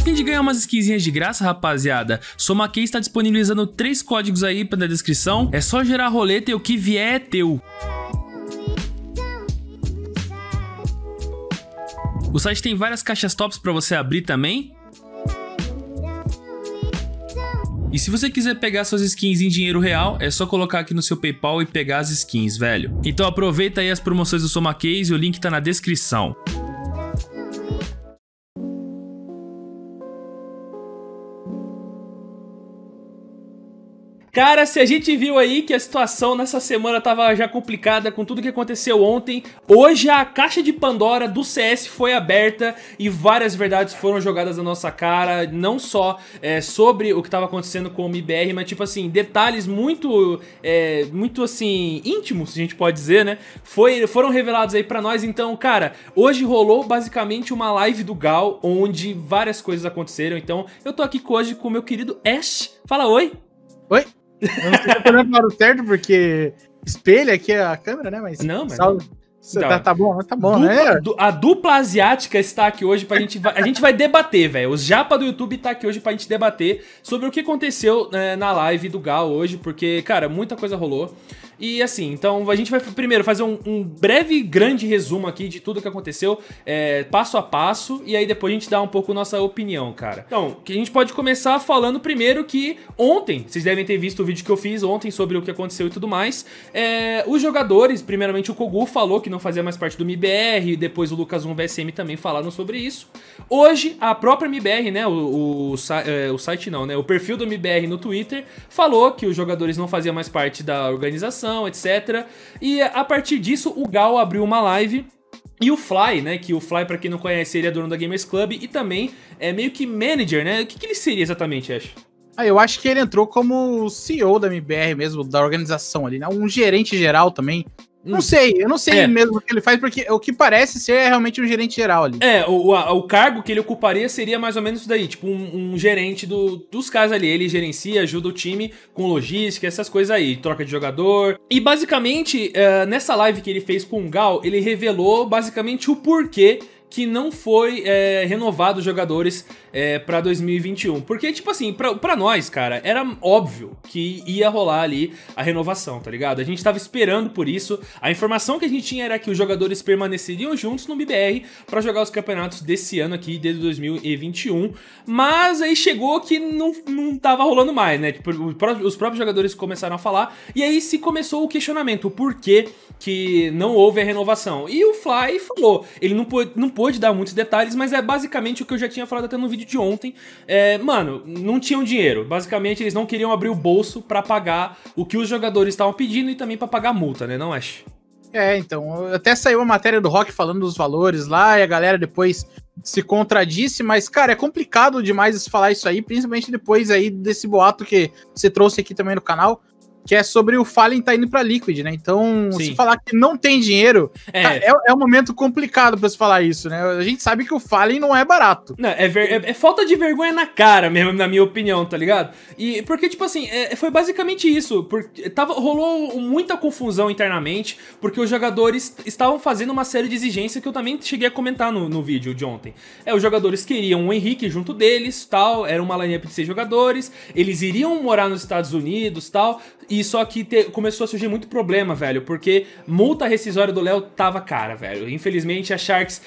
fim de ganhar umas skinzinhas de graça, rapaziada, Soma Key está disponibilizando três códigos aí na descrição. É só gerar a roleta e o que vier é teu. O site tem várias caixas tops para você abrir também. E se você quiser pegar suas skins em dinheiro real, é só colocar aqui no seu PayPal e pegar as skins, velho. Então aproveita aí as promoções do Soma Case, o link tá na descrição. Cara, se a gente viu aí que a situação nessa semana tava já complicada com tudo que aconteceu ontem, hoje a caixa de Pandora do CS foi aberta e várias verdades foram jogadas na nossa cara, não só é, sobre o que tava acontecendo com o MBR, mas tipo assim, detalhes muito, é, muito assim, íntimos, a gente pode dizer, né? Foi, foram revelados aí para nós, então, cara, hoje rolou basicamente uma live do Gal, onde várias coisas aconteceram, então eu tô aqui hoje com o meu querido Ash. Fala oi! Oi! Eu não sei se eu tô o certo, porque espelha aqui é a câmera, né? Mas. Não, mas. Salve. Então, tá, tá, bom, tá bom, dupla, né? A dupla asiática está aqui hoje pra gente. A gente vai debater, velho. Os japa do YouTube tá aqui hoje pra gente debater sobre o que aconteceu né, na live do Gal hoje, porque, cara, muita coisa rolou. E assim, então a gente vai primeiro fazer um, um breve, grande resumo aqui de tudo que aconteceu, é, passo a passo, e aí depois a gente dá um pouco nossa opinião, cara. Então, a gente pode começar falando primeiro que ontem, vocês devem ter visto o vídeo que eu fiz ontem sobre o que aconteceu e tudo mais, é, os jogadores, primeiramente o Kogu falou que não fazia mais parte do MBR, depois o Lucas 1 VSM também falaram sobre isso. Hoje, a própria MBR, né, o, o, é, o site não, né, o perfil do MBR no Twitter, falou que os jogadores não faziam mais parte da organização, etc. E a partir disso, o Gal abriu uma live e o Fly, né, que o Fly, para quem não conhece, ele é dono da Gamers Club e também é meio que manager, né? O que, que ele seria exatamente, Ash? Ah, eu acho que ele entrou como CEO da MBR mesmo, da organização ali, né? Um gerente geral também, Hum. Não sei, eu não sei é. mesmo o que ele faz, porque o que parece ser é realmente um gerente geral ali. É, o, o cargo que ele ocuparia seria mais ou menos isso daí, tipo um, um gerente do, dos caras ali. Ele gerencia, ajuda o time com logística, essas coisas aí, troca de jogador. E basicamente, uh, nessa live que ele fez com o Gal, ele revelou basicamente o porquê que não foi é, renovado os jogadores é, para 2021. Porque, tipo assim, para nós, cara, era óbvio que ia rolar ali a renovação, tá ligado? A gente tava esperando por isso. A informação que a gente tinha era que os jogadores permaneceriam juntos no BBR para jogar os campeonatos desse ano aqui, desde 2021. Mas aí chegou que não, não tava rolando mais, né? Tipo, os próprios jogadores começaram a falar. E aí se começou o questionamento: por que, que não houve a renovação? E o Fly falou: ele não pôde. Não pôde dar muitos detalhes, mas é basicamente o que eu já tinha falado até no vídeo de ontem. É, mano, não tinham dinheiro. Basicamente, eles não queriam abrir o bolso para pagar o que os jogadores estavam pedindo e também para pagar multa, né, não, acho. É, então, até saiu a matéria do Rock falando dos valores lá, e a galera depois se contradisse, mas, cara, é complicado demais falar isso aí, principalmente depois aí desse boato que você trouxe aqui também no canal, que é sobre o Fallen tá indo para Liquid, né? Então, Sim. se falar que não tem dinheiro, é, é, é um momento complicado para se falar isso, né? A gente sabe que o Fallen não é barato. Não, é, ver, é, é, falta de vergonha na cara mesmo, na minha opinião, tá ligado? E porque, tipo assim, é, foi basicamente isso. Porque tava, rolou muita confusão internamente, porque os jogadores estavam fazendo uma série de exigências que eu também cheguei a comentar no, no vídeo de ontem. É, os jogadores queriam o Henrique junto deles, tal, era uma lineup de seis jogadores, eles iriam morar nos Estados Unidos, tal, e só que te, começou a surgir muito problema, velho, porque multa rescisória do Léo tava cara, velho. Infelizmente a Sharks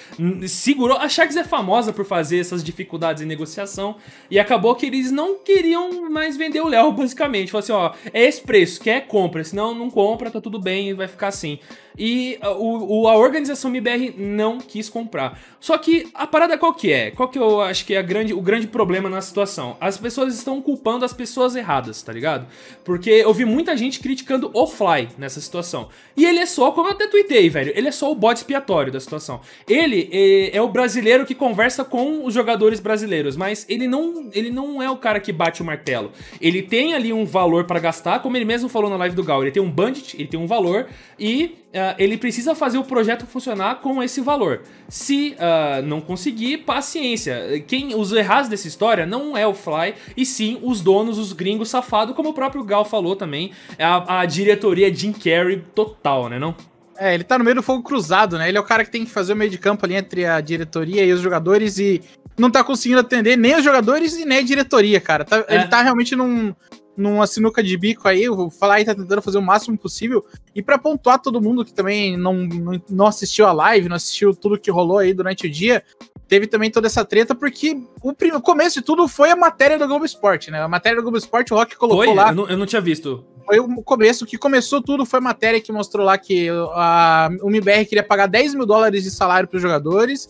segurou. A Sharks é famosa por fazer essas dificuldades em negociação e acabou que eles não queriam mais vender o Léo, basicamente. Falou assim: ó, é esse preço, quer compra, senão não compra, tá tudo bem, vai ficar assim. E o, a organização MBR não quis comprar. Só que a parada qual que é? Qual que eu acho que é grande, o grande problema na situação? As pessoas estão culpando as pessoas erradas, tá ligado? Porque eu vi muita gente criticando o Fly nessa situação. E ele é só, como eu até tuitei, velho, ele é só o bode expiatório da situação. Ele é, é o brasileiro que conversa com os jogadores brasileiros, mas ele não, ele não é o cara que bate o martelo. Ele tem ali um valor para gastar, como ele mesmo falou na live do Gal, ele tem um budget, ele tem um valor e Uh, ele precisa fazer o projeto funcionar com esse valor. Se uh, não conseguir, paciência. Quem os errados dessa história não é o Fly, e sim os donos, os gringos safados, como o próprio Gal falou também, também. É a, a diretoria Jim Carrey total, né? Não? É, ele tá no meio do fogo cruzado, né? Ele é o cara que tem que fazer o meio de campo ali entre a diretoria e os jogadores e não tá conseguindo atender nem os jogadores e nem a diretoria, cara. Tá, é. Ele tá realmente num, numa sinuca de bico aí. O aí tá tentando fazer o máximo possível. E para pontuar todo mundo que também não, não, assistiu a live, não assistiu tudo que rolou aí durante o dia, teve também toda essa treta, porque o, o começo de tudo foi a matéria do Globo Esporte, né? A matéria do Globo Esporte, o Rock colocou foi? lá. Eu não, eu não tinha visto. Foi o começo, que começou tudo, foi matéria que mostrou lá que a, o MBR queria pagar 10 mil dólares de salário para os jogadores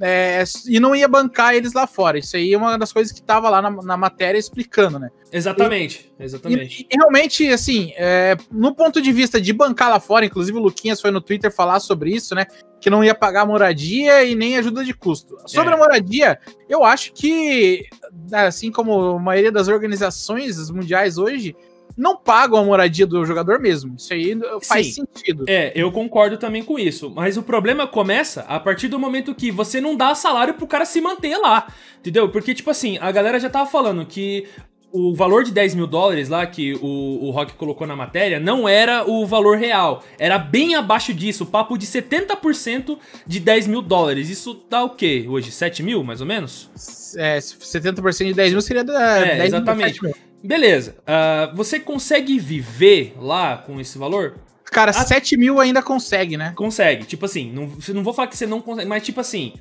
é, e não ia bancar eles lá fora. Isso aí é uma das coisas que estava lá na, na, matéria explicando, né? Exatamente, e, exatamente. E, e, realmente, assim, é, no ponto de vista de bancar lá fora, inclusive o Luquinhas foi no Twitter falar sobre isso, né? Que não ia pagar moradia e nem ajuda de custo. Sobre é. a moradia, eu acho que, assim como a maioria das organizações mundiais hoje, não pagam a moradia do jogador mesmo. Isso aí faz Sim. sentido. É, eu concordo também com isso. Mas o problema começa a partir do momento que você não dá salário pro cara se manter lá. Entendeu? Porque, tipo assim, a galera já tava falando que o valor de 10 mil dólares lá que o, o Rock colocou na matéria não era o valor real. Era bem abaixo disso, papo de 70% de 10 mil dólares. Isso dá o quê hoje? 7 mil, mais ou menos? É, 70% de 10 mil seria da, é, 10 exatamente. Mil, Beleza. Uh, você consegue viver lá com esse valor? Cara, a... 7 mil ainda consegue, né? Consegue. Tipo assim, não, não vou falar que você não consegue, mas tipo assim.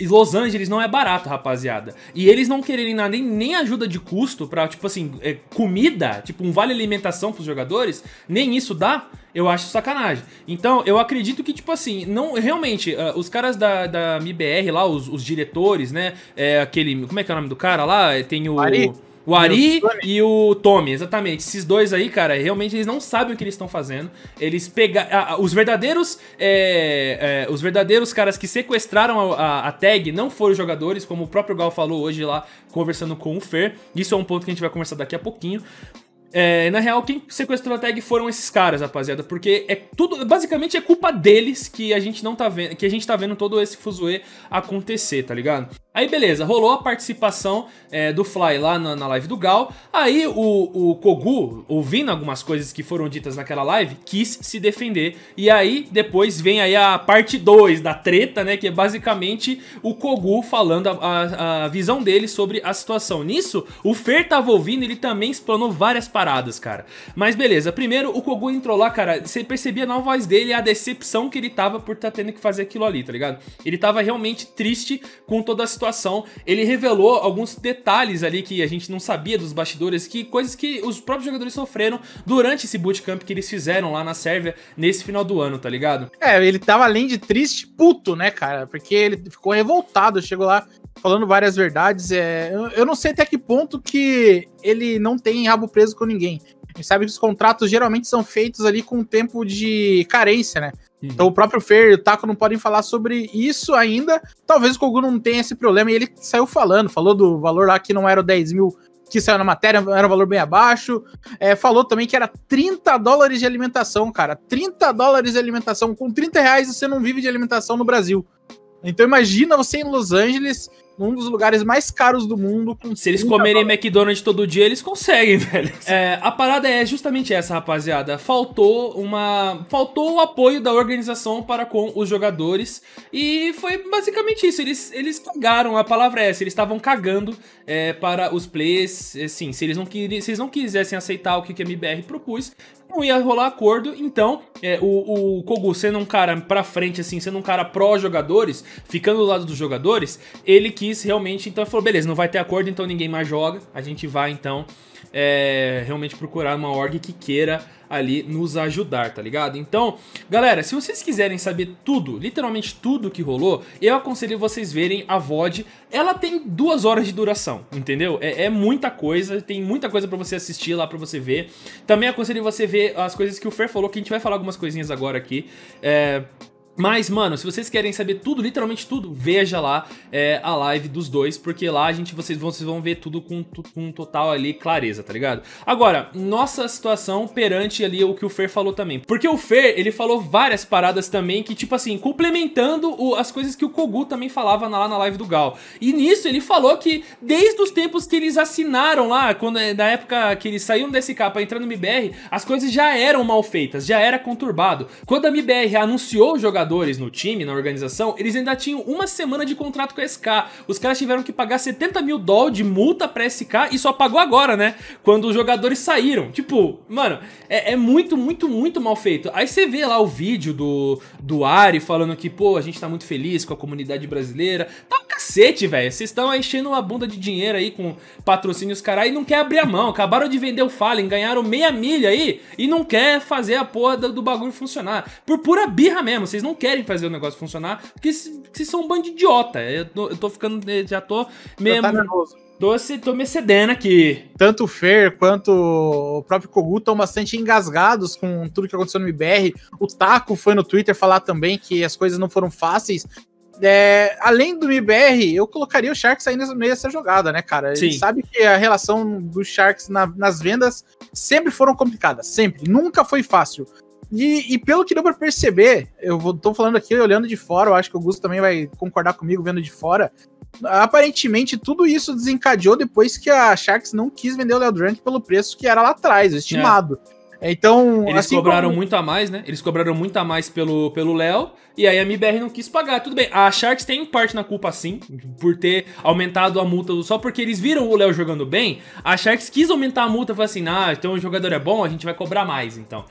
Los Angeles não é barato, rapaziada. E eles não quererem nada, nem, nem ajuda de custo pra, tipo assim, é, comida, tipo um vale alimentação pros jogadores, nem isso dá, eu acho sacanagem. Então, eu acredito que, tipo assim, não realmente, uh, os caras da, da MIBR lá, os, os diretores, né? É, aquele. Como é que é o nome do cara lá? Tem o. O Ari e o Tommy, exatamente. Esses dois aí, cara, realmente eles não sabem o que eles estão fazendo. Eles pegaram. Ah, os verdadeiros. É, é, os verdadeiros caras que sequestraram a, a, a, tag não foram os jogadores, como o próprio Gal falou hoje lá, conversando com o Fer. Isso é um ponto que a gente vai conversar daqui a pouquinho. É, na real, quem sequestrou a tag foram esses caras, rapaziada, porque é tudo, basicamente é culpa deles que a gente não tá vendo, que a gente tá vendo todo esse fuzuê acontecer, tá ligado? Aí beleza, rolou a participação é, do Fly lá na, na, live do Gal. Aí o, o Kogu, ouvindo algumas coisas que foram ditas naquela live, quis se defender. E aí depois vem aí a parte 2 da treta, né? Que é basicamente o Kogu falando a, a, a, visão dele sobre a situação. Nisso, o Fer tava ouvindo ele também explanou várias paradas, cara. Mas beleza, primeiro o Kogu entrou lá, cara, você percebia na voz dele a decepção que ele tava por estar tá tendo que fazer aquilo ali, tá ligado? Ele tava realmente triste com toda a situação situação, ele revelou alguns detalhes ali que a gente não sabia dos bastidores, que coisas que os próprios jogadores sofreram durante esse bootcamp que eles fizeram lá na Sérvia nesse final do ano, tá ligado? É, ele tava além de triste, puto, né, cara? Porque ele ficou revoltado, chegou lá falando várias verdades. É, eu não sei até que ponto que ele não tem rabo preso com ninguém. A gente sabe que os contratos geralmente são feitos ali com tempo de carência, né? Uhum. Então o próprio Fer e o Taco não podem falar sobre isso ainda. Talvez o Kogu não tenha esse problema. E ele saiu falando, falou do valor lá que não era 10 mil que saiu na matéria, era um valor bem abaixo. É, falou também que era 30 dólares de alimentação, cara. 30 dólares de alimentação. Com 30 reais você não vive de alimentação no Brasil. Então imagina você em Los Angeles num dos lugares mais caros do mundo. Se eles comerem dólares. McDonald's todo dia, eles conseguem, velho. É, a parada é justamente essa, rapaziada. Faltou uma, faltou o apoio da organização para com os jogadores e foi basicamente isso. Eles, eles cagaram. A palavra é essa. Eles estavam cagando é, para os players. Assim, se eles não se eles não quisessem aceitar o que, que a MBR propôs, não ia rolar acordo, então é, o, o Kogu sendo um cara pra frente, assim, sendo um cara pró-jogadores, ficando do lado dos jogadores, ele quis realmente, então falou, beleza, não vai ter acordo, então ninguém mais joga, a gente vai então é, realmente procurar uma org que queira ali nos ajudar, tá ligado? Então, galera, se vocês quiserem saber tudo, literalmente tudo que rolou, eu aconselho vocês verem a VOD. Ela tem duas horas de duração, entendeu? É, é muita coisa, tem muita coisa para você assistir lá, para você ver. Também aconselho você ver as coisas que o Fer falou, que a gente vai falar algumas coisinhas agora aqui. É... Mas, mano, se vocês querem saber tudo, literalmente tudo, veja lá é, a live dos dois, porque lá a gente, vocês, vão, vocês vão ver tudo com, com total ali clareza, tá ligado? Agora, nossa situação perante ali o que o Fer falou também. Porque o Fer, ele falou várias paradas também que, tipo assim, complementando o, as coisas que o Kogu também falava lá na live do Gal. E nisso ele falou que desde os tempos que eles assinaram lá, quando, na é, época que eles saíram desse SK pra entrar no MBR, as coisas já eram mal feitas, já era conturbado. Quando a MBR anunciou o jogador, jogadores no time, na organização, eles ainda tinham uma semana de contrato com a SK. Os caras tiveram que pagar 70 mil dólares de multa pra SK e só pagou agora, né? Quando os jogadores saíram. Tipo, mano, é, é muito, muito, muito mal feito. Aí você vê lá o vídeo do, do Ari falando que, pô, a gente tá muito feliz com a comunidade brasileira. Tá um cacete, velho. Vocês estão enchendo uma bunda de dinheiro aí com patrocínios, caralho, e não quer abrir a mão. Acabaram de vender o Fallen, ganharam meia milha aí e não quer fazer a porra do, do bagulho funcionar. Por pura birra mesmo, vocês não não querem fazer o negócio funcionar, porque vocês são um bando de idiota. Eu tô, eu tô ficando. Já tô tá mesmo. Tá nervoso. Tô, tô me cedendo aqui. Tanto o Fer quanto o próprio Kogu estão bastante engasgados com tudo que aconteceu no IBR. O Taco foi no Twitter falar também que as coisas não foram fáceis. É, além do MBR, eu colocaria o Sharks ainda no meio dessa jogada, né, cara? Ele sabe que a relação dos Sharks na, nas vendas sempre foram complicadas, sempre. Nunca foi fácil. E, e, pelo que deu para perceber, eu vou, tô falando aqui olhando de fora, eu acho que o Gusto também vai concordar comigo vendo de fora. Aparentemente, tudo isso desencadeou depois que a Sharks não quis vender o Leodrank pelo preço que era lá atrás, é. estimado. É. Então, eles assim, cobraram como... muito a mais, né? Eles cobraram muito a mais pelo pelo Léo e aí a MBR não quis pagar. Tudo bem, a Sharks tem parte na culpa sim, por ter aumentado a multa só porque eles viram o Léo jogando bem. A Sharks quis aumentar a multa, falou assim: "Ah, então o jogador é bom, a gente vai cobrar mais", então.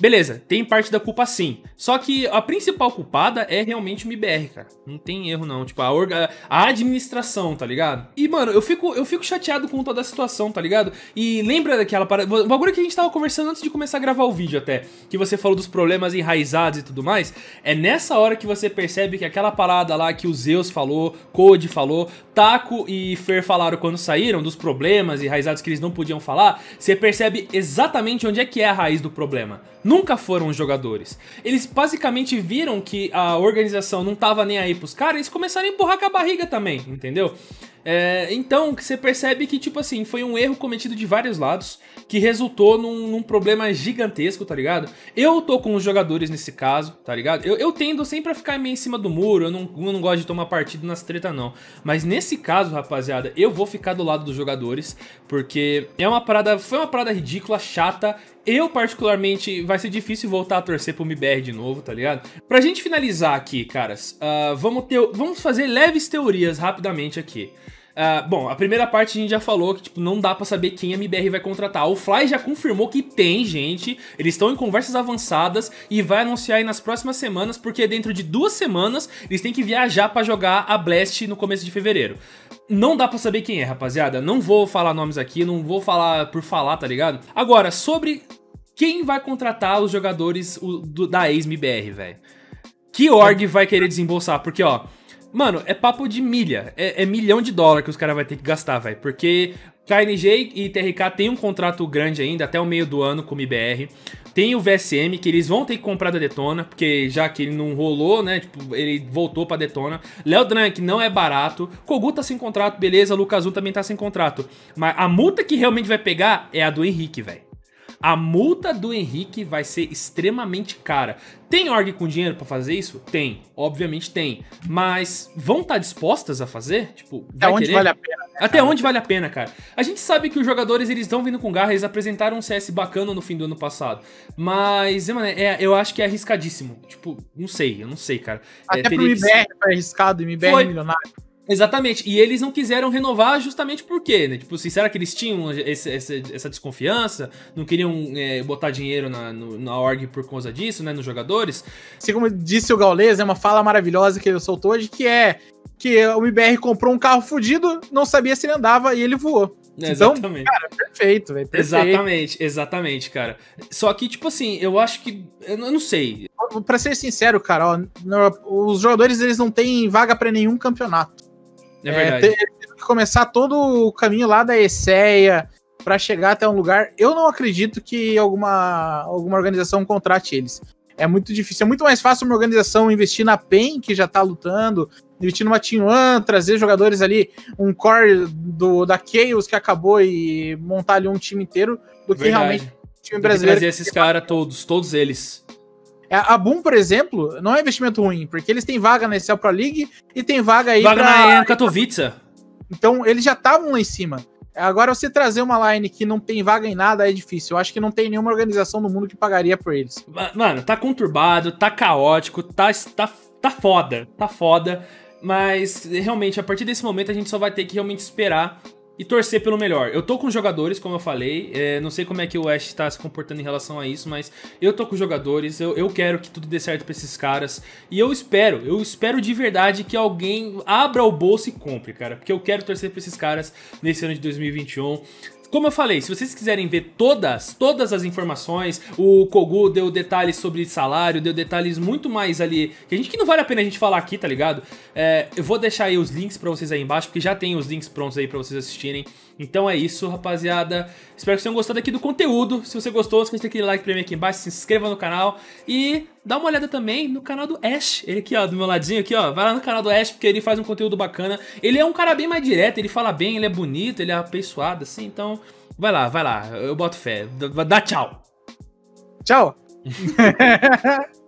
Beleza, tem parte da culpa sim. Só que a principal culpada é realmente o MBR, cara. Não tem erro não, tipo a, orga... a administração, tá ligado? E mano, eu fico eu fico chateado com toda a situação, tá ligado? E lembra daquela parada, o bagulho que a gente tava conversando antes de começar a gravar o vídeo até, que você falou dos problemas enraizados e tudo mais, é nessa hora que você percebe que aquela parada lá que o Zeus falou, Code falou, Taco e Fer falaram quando saíram dos problemas enraizados que eles não podiam falar, você percebe exatamente onde é que é a raiz do problema nunca foram os jogadores. Eles basicamente viram que a organização não tava nem aí pros caras, eles começaram a empurrar com a barriga também, entendeu? É, então, você percebe que, tipo assim, foi um erro cometido de vários lados que resultou num, num, problema gigantesco, tá ligado? Eu tô com os jogadores nesse caso, tá ligado? Eu, eu tendo sempre a ficar meio em cima do muro, eu não, eu não gosto de tomar partido nas treta, não. Mas nesse caso, rapaziada, eu vou ficar do lado dos jogadores, porque é uma parada. Foi uma parada ridícula, chata eu, particularmente, vai ser difícil voltar a torcer pro MBR de novo, tá ligado? Pra gente finalizar aqui, caras, uh, vamos, ter, vamos fazer leves teorias rapidamente aqui. Uh, bom, a primeira parte a gente já falou que tipo, não dá para saber quem a MBR vai contratar. O Fly já confirmou que tem gente, eles estão em conversas avançadas e vai anunciar aí nas próximas semanas, porque dentro de duas semanas eles têm que viajar para jogar a Blast no começo de fevereiro não dá para saber quem é, rapaziada. Não vou falar nomes aqui, não vou falar por falar, tá ligado? Agora, sobre quem vai contratar os jogadores do, da ex-MBR, velho. Que org vai querer desembolsar? Porque, ó, Mano, é papo de milha. É, é milhão de dólar que os caras vão ter que gastar, velho. Porque KNG e TRK tem um contrato grande ainda, até o meio do ano com o MBR. Tem o VSM, que eles vão ter que comprar da Detona, porque já que ele não rolou, né? Tipo, ele voltou pra Detona. Léo Drank não é barato. Kogu tá sem contrato, beleza. Lucas U também tá sem contrato. Mas a multa que realmente vai pegar é a do Henrique, velho. A multa do Henrique vai ser extremamente cara. Tem org com dinheiro para fazer isso? Tem, obviamente tem. Mas vão estar tá dispostas a fazer? Tipo, vai Até onde vale a pena? Né, Até onde vale a pena, cara. A gente sabe que os jogadores eles estão vindo com garra, eles apresentaram um CS bacana no fim do ano passado. Mas, é, mano, é, é, eu acho que é arriscadíssimo. Tipo, não sei, eu não sei, cara. É, Até é, pro IBR que... foi arriscado, IBR foi. milionário. Exatamente. E eles não quiseram renovar justamente por quê, né? Tipo, assim, será que eles tinham esse, essa desconfiança? Não queriam é, botar dinheiro na, no, na org por causa disso, né? Nos jogadores? Assim como disse o Gaules, é uma fala maravilhosa que ele soltou hoje, que é que o IBR comprou um carro fudido, não sabia se ele andava e ele voou. Então, exatamente. cara, perfeito, velho. Exatamente, exatamente, cara. Só que, tipo assim, eu acho que. Eu não sei. Pra ser sincero, cara, ó, os jogadores eles não têm vaga para nenhum campeonato. É, é verdade. É, teve que começar todo o caminho lá da Esseia para chegar até um lugar. Eu não acredito que alguma, alguma organização contrate eles. É muito difícil. É muito mais fácil uma organização investir na PEN, que já tá lutando, investir numa Team One, trazer jogadores ali, um core do, da Chaos que acabou e montar ali um time inteiro, do que verdade. realmente um time brasileiro. Trazer esses caras todos, todos eles. É, a Boom, por exemplo, não é investimento ruim, porque eles têm vaga na Excel Pro League e tem vaga aí. Vaga pra... na Katowice. Então, eles já estavam lá em cima. Agora, você trazer uma line que não tem vaga em nada é difícil. Eu acho que não tem nenhuma organização no mundo que pagaria por eles. Mano, tá conturbado, tá caótico, tá, tá, tá foda, tá foda. Mas, realmente, a partir desse momento, a gente só vai ter que realmente esperar e torcer pelo melhor. Eu tô com jogadores, como eu falei, é, não sei como é que o West está se comportando em relação a isso, mas eu tô com jogadores, eu, eu quero que tudo dê certo pra esses caras. E eu espero, eu espero de verdade que alguém abra o bolso e compre, cara. Porque eu quero torcer pra esses caras nesse ano de 2021. Como eu falei, se vocês quiserem ver todas, todas as informações, o Kogu deu detalhes sobre salário, deu detalhes muito mais ali, que a gente que não vale a pena a gente falar aqui, tá ligado? É, eu vou deixar aí os links para vocês aí embaixo, porque já tem os links prontos aí para vocês assistirem. Então é isso, rapaziada. Espero que vocês tenham gostado aqui do conteúdo. Se você gostou, não aquele like pra mim aqui embaixo, se inscreva no canal e dá uma olhada também no canal do Ash. Ele aqui, ó, do meu ladinho aqui, ó. Vai lá no canal do Ash, porque ele faz um conteúdo bacana. Ele é um cara bem mais direto, ele fala bem, ele é bonito, ele é apessoado, assim, então. Vai lá, vai lá. Eu boto fé. Dá tchau. Tchau.